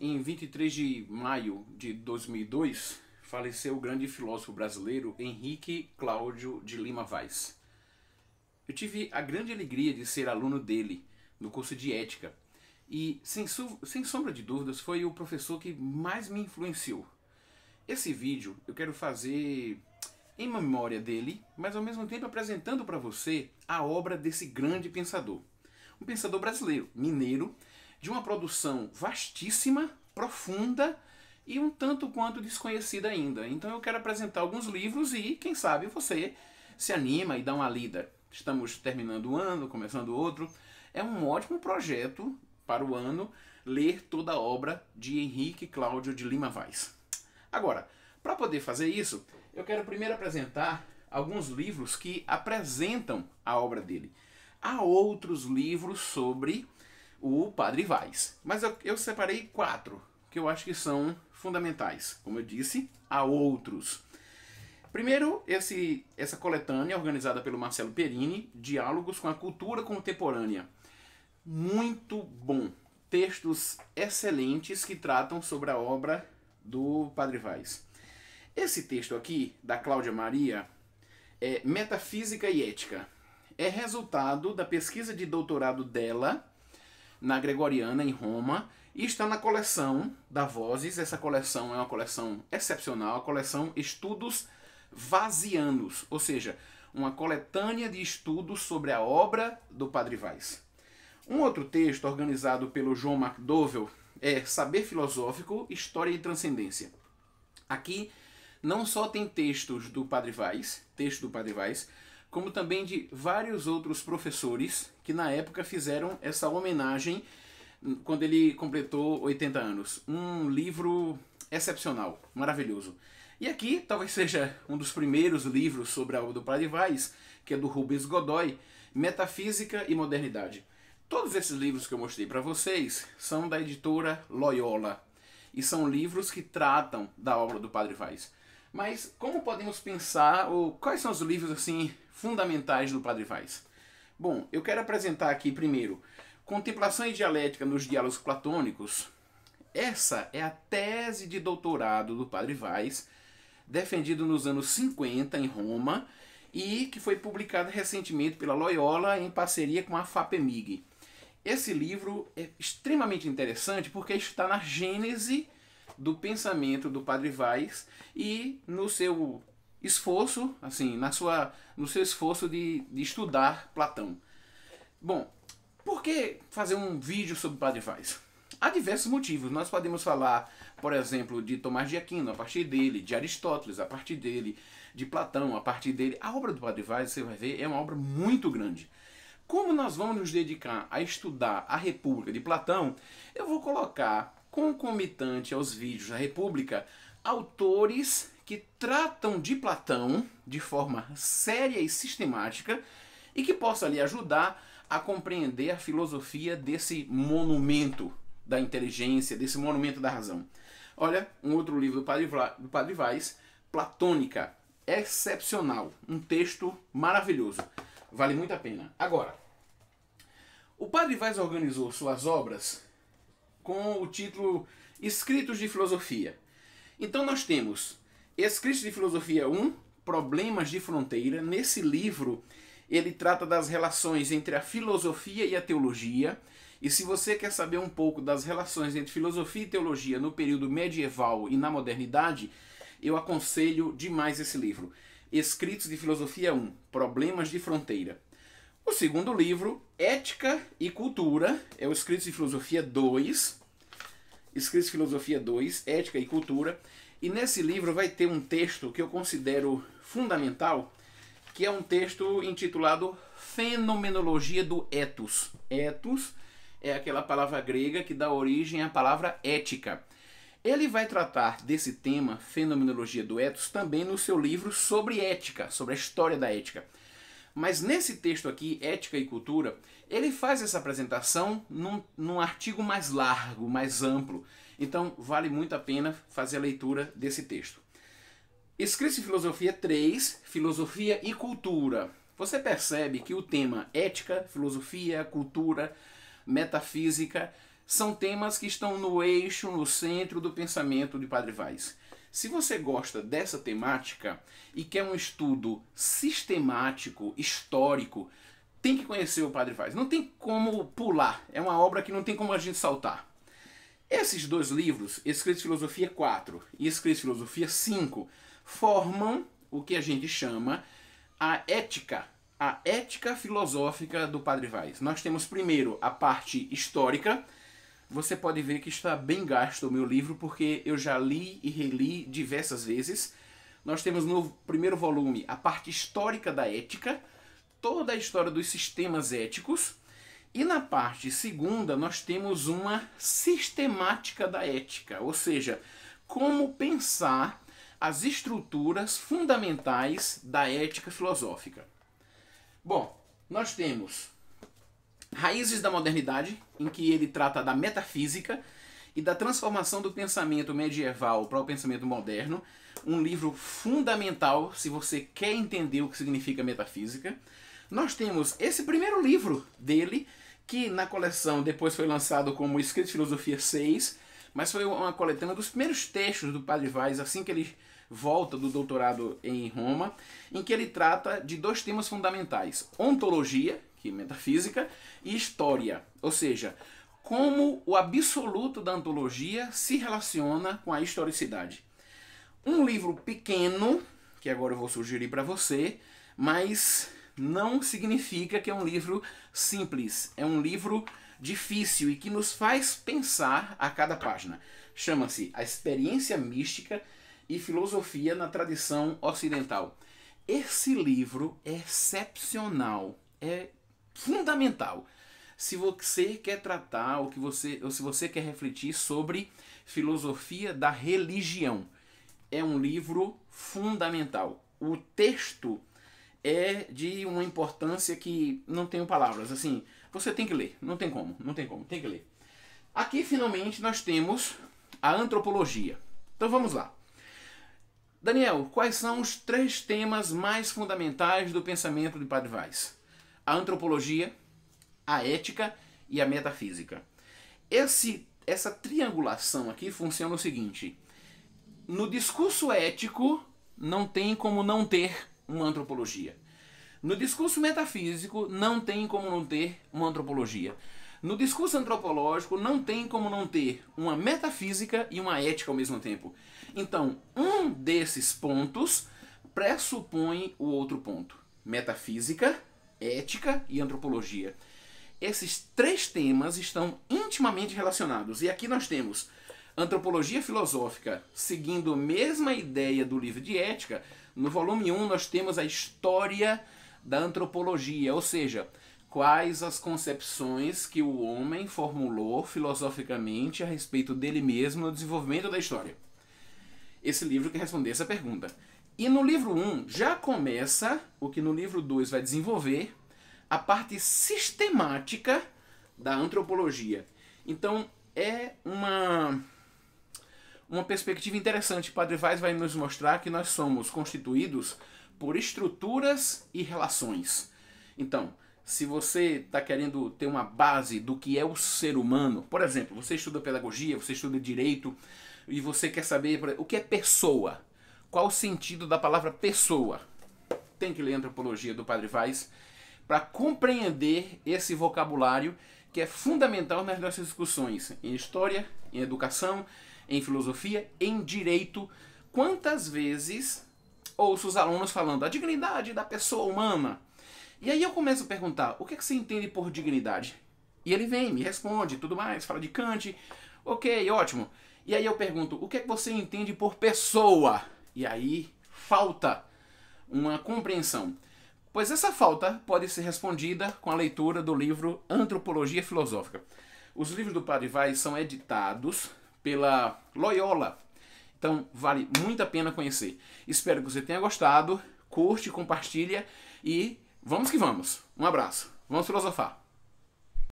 Em 23 de maio de 2002, faleceu o grande filósofo brasileiro Henrique Cláudio de Lima Vaz. Eu tive a grande alegria de ser aluno dele no curso de ética e, sem, sem sombra de dúvidas, foi o professor que mais me influenciou. Esse vídeo eu quero fazer em memória dele, mas ao mesmo tempo apresentando para você a obra desse grande pensador. Um pensador brasileiro, mineiro, de uma produção vastíssima, profunda e um tanto quanto desconhecida ainda. Então eu quero apresentar alguns livros e, quem sabe, você se anima e dá uma lida. Estamos terminando um ano, começando outro. É um ótimo projeto para o ano ler toda a obra de Henrique Cláudio de Lima Vaz. Agora, para poder fazer isso, eu quero primeiro apresentar alguns livros que apresentam a obra dele. Há outros livros sobre o Padre Vaz. Mas eu, eu separei quatro que eu acho que são fundamentais, como eu disse, há outros. Primeiro, esse, essa coletânea organizada pelo Marcelo Perini, Diálogos com a Cultura Contemporânea. Muito bom. Textos excelentes que tratam sobre a obra do Padre Vaz. Esse texto aqui, da Cláudia Maria, é Metafísica e Ética. É resultado da pesquisa de doutorado dela na Gregoriana, em Roma, e está na coleção da Vozes. Essa coleção é uma coleção excepcional, a coleção Estudos Vazianos, ou seja, uma coletânea de estudos sobre a obra do Padre Vaz. Um outro texto organizado pelo João MacDowell é Saber Filosófico, História e Transcendência. Aqui não só tem textos do Padre Vaz, texto do Padre Vaz, como também de vários outros professores que na época fizeram essa homenagem quando ele completou 80 anos. Um livro excepcional, maravilhoso. E aqui talvez seja um dos primeiros livros sobre a obra do Padre Vaz, que é do Rubens Godoy, Metafísica e Modernidade. Todos esses livros que eu mostrei para vocês são da editora Loyola e são livros que tratam da obra do Padre Vaz. Mas como podemos pensar, ou quais são os livros assim fundamentais do Padre Vaz? Bom, eu quero apresentar aqui primeiro Contemplação e Dialética nos Diálogos Platônicos. Essa é a tese de doutorado do Padre Vaz, defendido nos anos 50 em Roma e que foi publicada recentemente pela Loyola em parceria com a FAPEMIG. Esse livro é extremamente interessante porque está na gênese do pensamento do Padre Vaz e no seu esforço, assim, na sua, no seu esforço de, de estudar Platão. Bom, por que fazer um vídeo sobre o Padre Vaz? Há diversos motivos. Nós podemos falar, por exemplo, de Tomás de Aquino a partir dele, de Aristóteles a partir dele, de Platão a partir dele. A obra do Padre Vaz, você vai ver, é uma obra muito grande. Como nós vamos nos dedicar a estudar a República de Platão, eu vou colocar concomitante aos vídeos da República, autores que tratam de Platão de forma séria e sistemática e que possa lhe ajudar a compreender a filosofia desse monumento da inteligência, desse monumento da razão. Olha, um outro livro do Padre, Vla, do Padre Vaz, Platônica, excepcional, um texto maravilhoso, vale muito a pena. Agora, o Padre Vaz organizou suas obras com o título Escritos de Filosofia. Então nós temos Escritos de Filosofia 1, Problemas de Fronteira. Nesse livro ele trata das relações entre a filosofia e a teologia. E se você quer saber um pouco das relações entre filosofia e teologia no período medieval e na modernidade, eu aconselho demais esse livro. Escritos de Filosofia 1, Problemas de Fronteira. O segundo livro Ética e Cultura, é o Escritos de Filosofia 2. Escritos de Filosofia 2, Ética e Cultura. E nesse livro vai ter um texto que eu considero fundamental, que é um texto intitulado Fenomenologia do Etos. Etos é aquela palavra grega que dá origem à palavra ética. Ele vai tratar desse tema, Fenomenologia do Etos, também no seu livro sobre ética, sobre a história da ética. Mas nesse texto aqui, Ética e Cultura, ele faz essa apresentação num, num artigo mais largo, mais amplo. Então vale muito a pena fazer a leitura desse texto. Escrito em Filosofia 3, Filosofia e Cultura. Você percebe que o tema ética, filosofia, cultura, metafísica são temas que estão no eixo, no centro do pensamento de Padre Vaz. Se você gosta dessa temática e quer um estudo sistemático, histórico, tem que conhecer o Padre Vaz. Não tem como pular, é uma obra que não tem como a gente saltar. Esses dois livros, Escritos Filosofia 4 e Escritos Filosofia 5, formam o que a gente chama a ética, a ética filosófica do Padre Vaz. Nós temos primeiro a parte histórica, você pode ver que está bem gasto o meu livro, porque eu já li e reli diversas vezes. Nós temos no primeiro volume a parte histórica da ética, toda a história dos sistemas éticos, e na parte segunda nós temos uma sistemática da ética, ou seja, como pensar as estruturas fundamentais da ética filosófica. Bom, nós temos Raízes da Modernidade, em que ele trata da metafísica e da transformação do pensamento medieval para o pensamento moderno. Um livro fundamental se você quer entender o que significa metafísica. Nós temos esse primeiro livro dele, que na coleção depois foi lançado como Escrito Filosofia 6, mas foi uma coletânea dos primeiros textos do Padre Vaz assim que ele volta do doutorado em Roma, em que ele trata de dois temas fundamentais: ontologia, que metafísica, e história, ou seja, como o absoluto da antologia se relaciona com a historicidade. Um livro pequeno, que agora eu vou sugerir para você, mas não significa que é um livro simples, é um livro difícil e que nos faz pensar a cada página. Chama-se A Experiência Mística e Filosofia na Tradição Ocidental. Esse livro é excepcional, é fundamental se você quer tratar ou que você ou se você quer refletir sobre filosofia da religião. É um livro fundamental. O texto é de uma importância que não tenho palavras, assim, você tem que ler, não tem como, não tem como, tem que ler. Aqui finalmente nós temos a antropologia. Então vamos lá. Daniel, quais são os três temas mais fundamentais do pensamento de Padre Vaz? a antropologia, a ética e a metafísica. Esse, essa triangulação aqui funciona o seguinte: no discurso ético não tem como não ter uma antropologia. No discurso metafísico não tem como não ter uma antropologia. No discurso antropológico, não tem como não ter uma metafísica e uma ética ao mesmo tempo. Então, um desses pontos pressupõe o outro ponto. Metafísica ética e antropologia. Esses três temas estão intimamente relacionados. E aqui nós temos antropologia filosófica, seguindo a mesma ideia do livro de ética. No volume 1, nós temos a história da antropologia, ou seja, quais as concepções que o homem formulou filosoficamente a respeito dele mesmo no desenvolvimento da história. Esse livro que responder essa pergunta. E no livro 1 um, já começa o que no livro 2 vai desenvolver, a parte sistemática da antropologia. Então é uma, uma perspectiva interessante. Padre Vaz vai nos mostrar que nós somos constituídos por estruturas e relações. Então, se você está querendo ter uma base do que é o ser humano, por exemplo, você estuda pedagogia, você estuda direito e você quer saber o que é pessoa qual o sentido da palavra pessoa. Tem que ler a antropologia do Padre Vaz para compreender esse vocabulário que é fundamental nas nossas discussões em história, em educação, em filosofia, em direito. Quantas vezes ouço os alunos falando a dignidade da pessoa humana? E aí eu começo a perguntar: o que, é que você entende por dignidade? E ele vem, me responde, tudo mais, fala de Kant. Ok, ótimo. E aí eu pergunto: o que, é que você entende por pessoa? E aí falta uma compreensão. Pois essa falta pode ser respondida com a leitura do livro Antropologia Filosófica. Os livros do Padre Vai são editados pela Loyola. Então vale muito a pena conhecer. Espero que você tenha gostado. Curte, compartilha e vamos que vamos. Um abraço. Vamos filosofar.